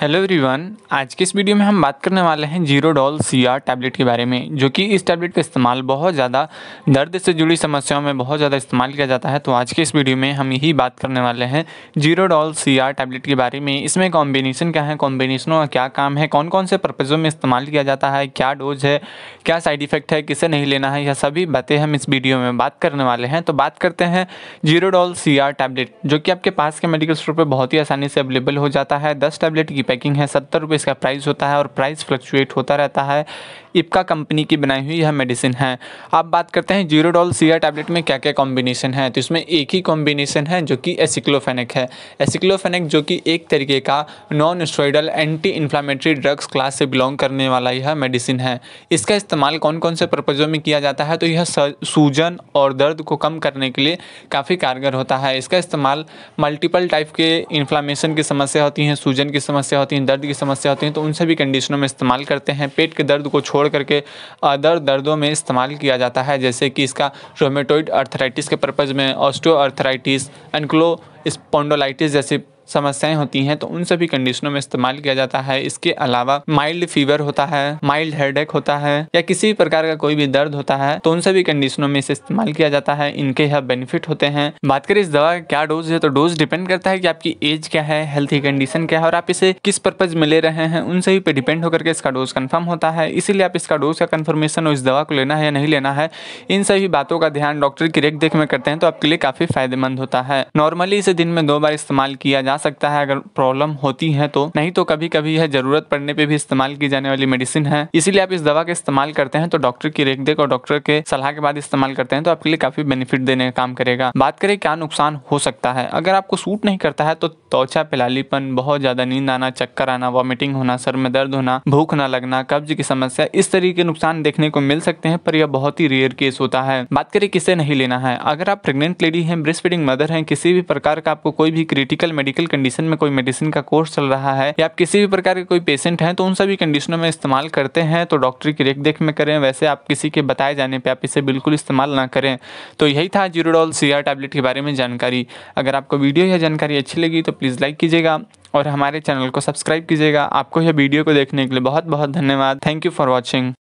hello everyone आज के इस वीडियो में हम बात करने वाले हैं Zerodol C R tablet के बारे में जो कि इस टैबलेट का इस्तेमाल बहुत ज़्यादा दर्द से जुड़ी समस्याओं में बहुत ज़्यादा इस्तेमाल किया जाता है तो आज के इस वीडियो में हम यही बात करने वाले हैं Zerodol C R tablet के बारे में इसमें कॉम्बिनेशन क्या है कॉम्बिनेशनों का क्या काम है कौन कौन से पर्पज़ों में इस्तेमाल किया जाता है क्या डोज है क्या साइड इफ़ेक्ट है किसे नहीं लेना है यह सभी बातें हम इस वीडियो में बात करने वाले हैं तो बात करते हैं Zerodol C R tablet जो कि आपके पास के मेडिकल स्टोर पर बहुत ही आसानी से अवेलेबल हो जाता है दस टैबलेट की पैकिंग है सत्तर रुपये इसका प्राइस होता है और प्राइस फ्लक्चुएट होता रहता है इपका कंपनी की बनाई हुई यह मेडिसिन है अब बात करते हैं जीरो डॉल सीआर टैबलेट में क्या क्या कॉम्बिनेशन है तो इसमें एक ही कॉम्बिनेशन है जो कि एसिक्लोफेनिक है एसिक्लोफेनिक जो कि एक तरीके का non steroidal anti inflammatory drugs class से बिलोंग करने वाला यह मेडिसिन है इसका इस्तेमाल कौन कौन से पर्पज़ों में किया जाता है तो यह सूजन और दर्द को कम करने के लिए काफ़ी कारगर होता है इसका इस्तेमाल मल्टीपल टाइप के इन्फ्लामेशन की समस्या होती हैं सूजन की समस्या होती हैं दर्द की समस्या होती हैं तो उन सभी कंडीशनों में इस्तेमाल करते हैं पेट के दर्द को छोड़ करके अदर दर्दों में इस्तेमाल किया जाता है जैसे कि इसका रोमेटोइड अर्थराइटिस के पर्पज़ में ऑस्ट्रो अर्थराइटिस एनक्लो स्पोंडोलाइटिस जैसे समस्याएं होती हैं तो उन सभी कंडीशनों में इस्तेमाल किया जाता है इसके अलावा माइल्ड फीवर होता है माइल्ड हेड होता है या किसी भी प्रकार का कोई भी दर्द होता है तो उन सभी कंडीशनों में इसे इस्तेमाल किया जाता है इनके यह बेनिफिट होते हैं बात करें इस दवा का क्या डोज है तो डोज डिपेंड करता है कि आपकी एज क्या है हेल्थी कंडीशन क्या है और आप इसे किस पर्पज में ले रहे हैं उन सभी पे डिपेंड होकर के इसका डोज कन्फर्म होता है इसीलिए आप इसका डोज का कन्फर्मेशन और इस दवा को लेना है या नहीं लेना है इन सभी बातों का ध्यान डॉक्टर की देख में करते हैं तो आपके लिए काफी फायदेमंद होता है नॉर्मली इसे दिन में दो बार इस्तेमाल किया जा सकता है अगर प्रॉब्लम होती है तो नहीं तो कभी कभी यह जरूरत पड़ने पर भी इस्तेमाल की जाने वाली मेडिसिन है इसीलिए आप इस दवा का इस्तेमाल करते हैं तो डॉक्टर की रेख और डॉक्टर के सलाह के बाद इस्तेमाल करते हैं तो आपके लिए काफी बेनिफिट देने का काम करेगा बात करें क्या नुकसान हो सकता है अगर आपको सूट नहीं करता है तो त्वचा पिलालीपन बहुत ज्यादा नींद आना चक्कर आना वॉमिटिंग होना सर में दर्द होना भूख न लगना कब्ज की समस्या इस तरीके के नुकसान देखने को मिल सकते हैं पर यह बहुत ही रेयर केस होता है बात करें किसे नहीं लेना है अगर आप प्रेग्नेंट लेडी हैं ब्रेस्ट फीडिंग मदर हैं किसी भी प्रकार का आपको कोई भी क्रिटिकल मेडिकल कंडीशन में कोई मेडिसिन का कोर्स चल रहा है या आप किसी भी प्रकार के कोई पेशेंट हैं तो उन सभी कंडीशनों में इस्तेमाल करते हैं तो डॉक्टर की देख में करें वैसे आप किसी के बताए जाने पर आप इसे बिल्कुल इस्तेमाल ना करें तो यही था जीरोडॉल सी टैबलेट के बारे में जानकारी अगर आपको वीडियो या जानकारी अच्छी लगी तो प्लीज़ लाइक कीजिएगा और हमारे चैनल को सब्सक्राइब कीजिएगा आपको यह वीडियो को देखने के लिए बहुत बहुत धन्यवाद थैंक यू फॉर वॉचिंग